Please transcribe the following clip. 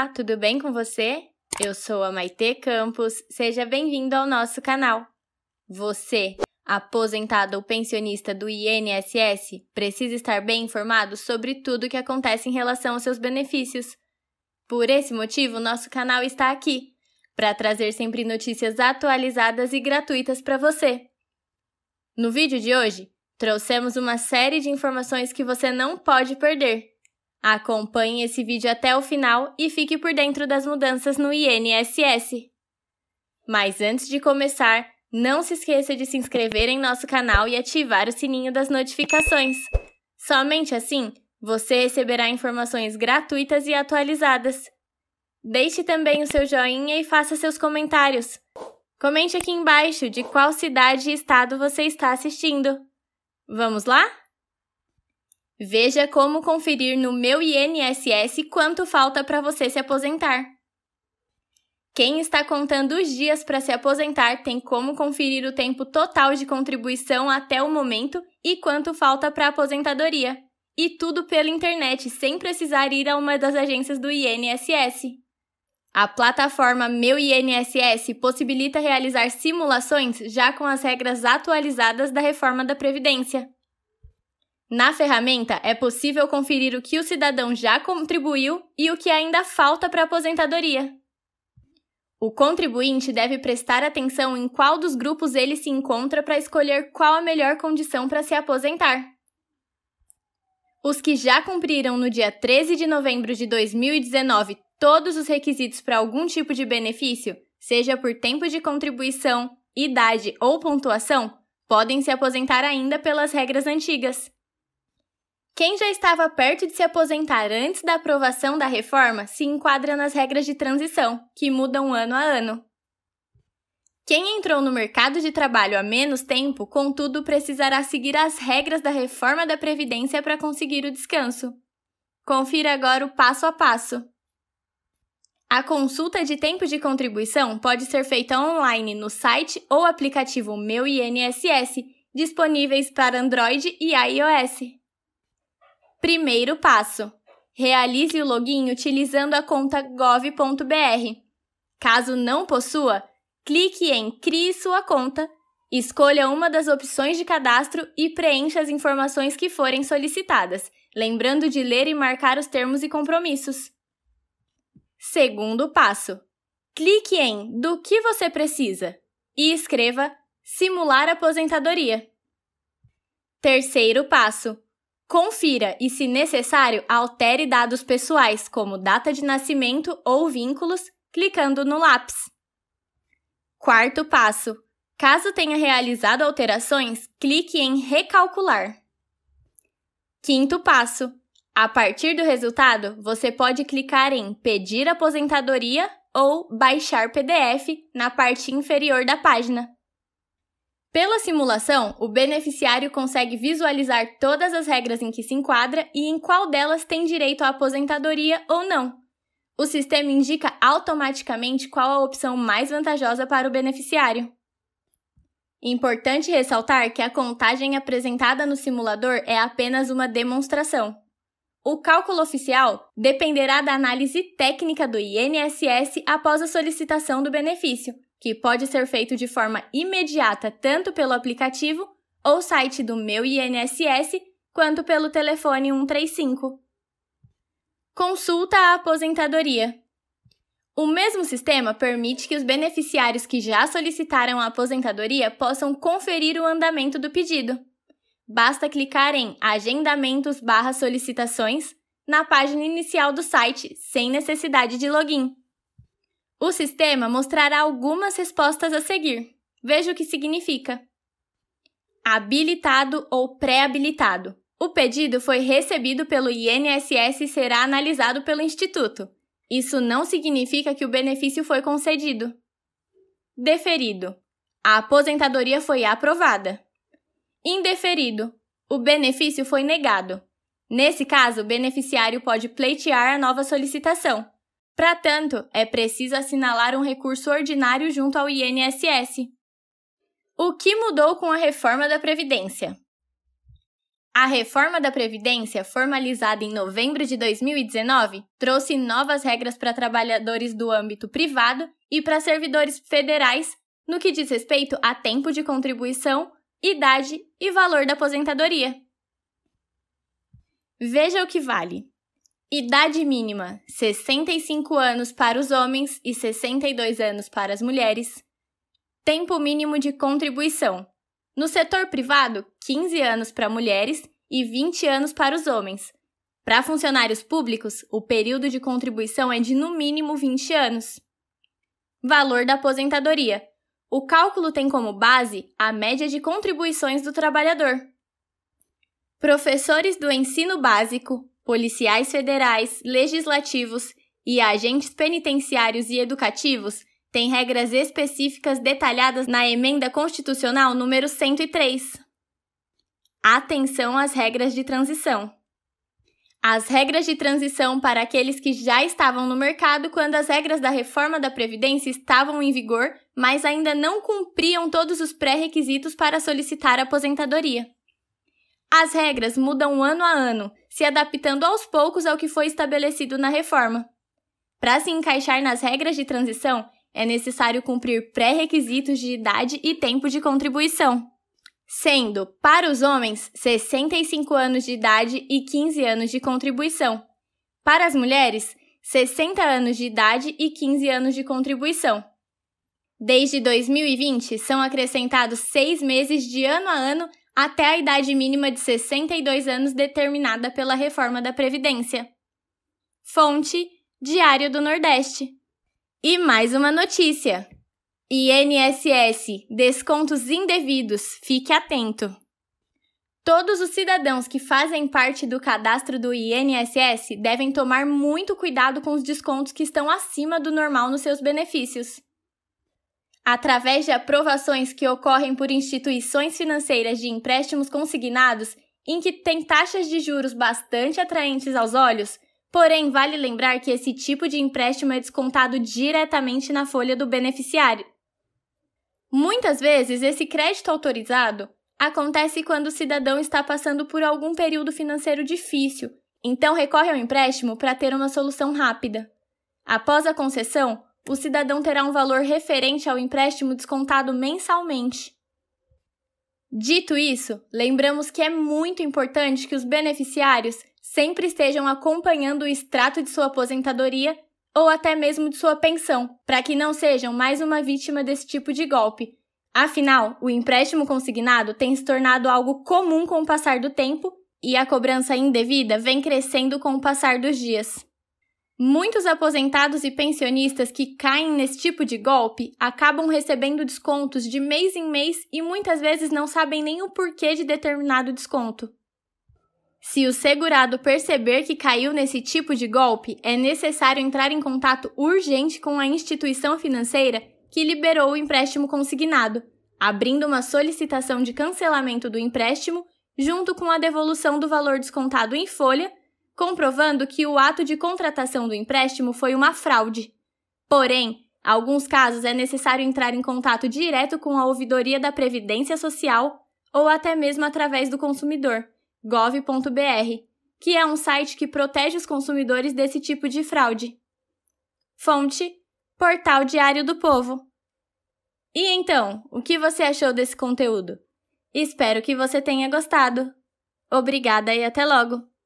Olá, tudo bem com você? Eu sou a Maite Campos, seja bem-vindo ao nosso canal. Você, aposentado ou pensionista do INSS, precisa estar bem informado sobre tudo o que acontece em relação aos seus benefícios. Por esse motivo, nosso canal está aqui para trazer sempre notícias atualizadas e gratuitas para você. No vídeo de hoje, trouxemos uma série de informações que você não pode perder. Acompanhe esse vídeo até o final e fique por dentro das mudanças no INSS. Mas antes de começar, não se esqueça de se inscrever em nosso canal e ativar o sininho das notificações. Somente assim você receberá informações gratuitas e atualizadas. Deixe também o seu joinha e faça seus comentários. Comente aqui embaixo de qual cidade e estado você está assistindo. Vamos lá? Veja como conferir no meu INSS quanto falta para você se aposentar. Quem está contando os dias para se aposentar tem como conferir o tempo total de contribuição até o momento e quanto falta para a aposentadoria. E tudo pela internet, sem precisar ir a uma das agências do INSS. A plataforma Meu INSS possibilita realizar simulações já com as regras atualizadas da reforma da Previdência. Na ferramenta é possível conferir o que o cidadão já contribuiu e o que ainda falta para a aposentadoria. O contribuinte deve prestar atenção em qual dos grupos ele se encontra para escolher qual a melhor condição para se aposentar. Os que já cumpriram no dia 13 de novembro de 2019 todos os requisitos para algum tipo de benefício, seja por tempo de contribuição, idade ou pontuação, podem se aposentar ainda pelas regras antigas. Quem já estava perto de se aposentar antes da aprovação da reforma se enquadra nas regras de transição, que mudam ano a ano. Quem entrou no mercado de trabalho há menos tempo, contudo, precisará seguir as regras da reforma da Previdência para conseguir o descanso. Confira agora o passo a passo. A consulta de tempo de contribuição pode ser feita online no site ou aplicativo Meu INSS, disponíveis para Android e iOS. Primeiro passo: realize o login utilizando a conta gov.br. Caso não possua, clique em Crie sua conta, escolha uma das opções de cadastro e preencha as informações que forem solicitadas, lembrando de ler e marcar os termos e compromissos. Segundo passo: clique em Do que você precisa e escreva Simular aposentadoria. Terceiro passo: Confira e, se necessário, altere dados pessoais, como data de nascimento ou vínculos, clicando no lápis. Quarto passo: caso tenha realizado alterações, clique em Recalcular. Quinto passo: a partir do resultado, você pode clicar em Pedir aposentadoria ou Baixar PDF na parte inferior da página. Pela simulação, o beneficiário consegue visualizar todas as regras em que se enquadra e em qual delas tem direito à aposentadoria ou não. O sistema indica automaticamente qual a opção mais vantajosa para o beneficiário. Importante ressaltar que a contagem apresentada no simulador é apenas uma demonstração. O cálculo oficial dependerá da análise técnica do INSS após a solicitação do benefício, que pode ser feito de forma imediata tanto pelo aplicativo ou site do Meu INSS, quanto pelo telefone 135. Consulta à aposentadoria. O mesmo sistema permite que os beneficiários que já solicitaram a aposentadoria possam conferir o andamento do pedido. Basta clicar em Agendamentos/Solicitações na página inicial do site, sem necessidade de login. O sistema mostrará algumas respostas a seguir. Veja o que significa. Habilitado ou pré-habilitado. O pedido foi recebido pelo INSS e será analisado pelo Instituto. Isso não significa que o benefício foi concedido. Deferido. A aposentadoria foi aprovada. Indeferido. O benefício foi negado. Nesse caso, o beneficiário pode pleitear a nova solicitação. Para tanto, é preciso assinalar um recurso ordinário junto ao INSS. O que mudou com a reforma da Previdência? A reforma da Previdência, formalizada em novembro de 2019, trouxe novas regras para trabalhadores do âmbito privado e para servidores federais no que diz respeito a tempo de contribuição, idade e valor da aposentadoria. Veja o que vale. Idade mínima: 65 anos para os homens e 62 anos para as mulheres. Tempo mínimo de contribuição: no setor privado, 15 anos para mulheres e 20 anos para os homens. Para funcionários públicos, o período de contribuição é de no mínimo 20 anos. Valor da aposentadoria: o cálculo tem como base a média de contribuições do trabalhador. Professores do ensino básico, policiais federais, legislativos e agentes penitenciários e educativos têm regras específicas detalhadas na Emenda Constitucional número 103. Atenção às regras de transição. As regras de transição para aqueles que já estavam no mercado quando as regras da reforma da Previdência estavam em vigor, mas ainda não cumpriam todos os pré-requisitos para solicitar aposentadoria. As regras mudam ano a ano, se adaptando aos poucos ao que foi estabelecido na reforma. Para se encaixar nas regras de transição, é necessário cumprir pré-requisitos de idade e tempo de contribuição, sendo, para os homens, 65 anos de idade e 15 anos de contribuição. Para as mulheres, 60 anos de idade e 15 anos de contribuição. Desde 2020, são acrescentados seis meses de ano a ano até a idade mínima de 62 anos determinada pela reforma da Previdência. Fonte: Diário do Nordeste. E mais uma notícia: INSS descontos indevidos, fique atento. Todos os cidadãos que fazem parte do cadastro do INSS devem tomar muito cuidado com os descontos que estão acima do normal nos seus benefícios. Através de aprovações que ocorrem por instituições financeiras de empréstimos consignados, em que tem taxas de juros bastante atraentes aos olhos, porém vale lembrar que esse tipo de empréstimo é descontado diretamente na folha do beneficiário. Muitas vezes, esse crédito autorizado acontece quando o cidadão está passando por algum período financeiro difícil, então recorre ao empréstimo para ter uma solução rápida. Após a concessão, o cidadão terá um valor referente ao empréstimo descontado mensalmente. Dito isso, lembramos que é muito importante que os beneficiários sempre estejam acompanhando o extrato de sua aposentadoria ou até mesmo de sua pensão, para que não sejam mais uma vítima desse tipo de golpe. Afinal, o empréstimo consignado tem se tornado algo comum com o passar do tempo e a cobrança indevida vem crescendo com o passar dos dias. Muitos aposentados e pensionistas que caem nesse tipo de golpe acabam recebendo descontos de mês em mês e muitas vezes não sabem nem o porquê de determinado desconto. Se o segurado perceber que caiu nesse tipo de golpe, é necessário entrar em contato urgente com a instituição financeira que liberou o empréstimo consignado, abrindo uma solicitação de cancelamento do empréstimo junto com a devolução do valor descontado em folha comprovando que o ato de contratação do empréstimo foi uma fraude. Porém, alguns casos é necessário entrar em contato direto com a ouvidoria da Previdência Social ou até mesmo através do consumidor, gov.br, que é um site que protege os consumidores desse tipo de fraude. Fonte: Portal Diário do Povo. E então, o que você achou desse conteúdo? Espero que você tenha gostado. Obrigada e até logo!